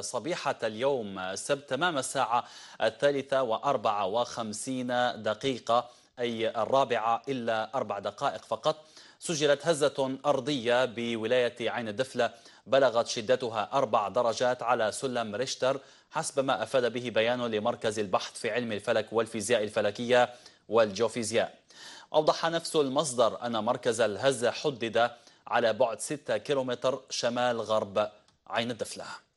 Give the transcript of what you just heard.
صبيحة اليوم السبت تمام الساعة الثالثة وأربعة وخمسين دقيقة أي الرابعة إلا أربع دقائق فقط سجلت هزة أرضية بولاية عين الدفلة بلغت شدتها أربع درجات على سلم ريشتر حسب ما أفاد به بيان لمركز البحث في علم الفلك والفيزياء الفلكية والجيوفيزياء أوضح نفس المصدر أن مركز الهزة حدد على بعد 6 كيلومتر شمال غرب عين الدفله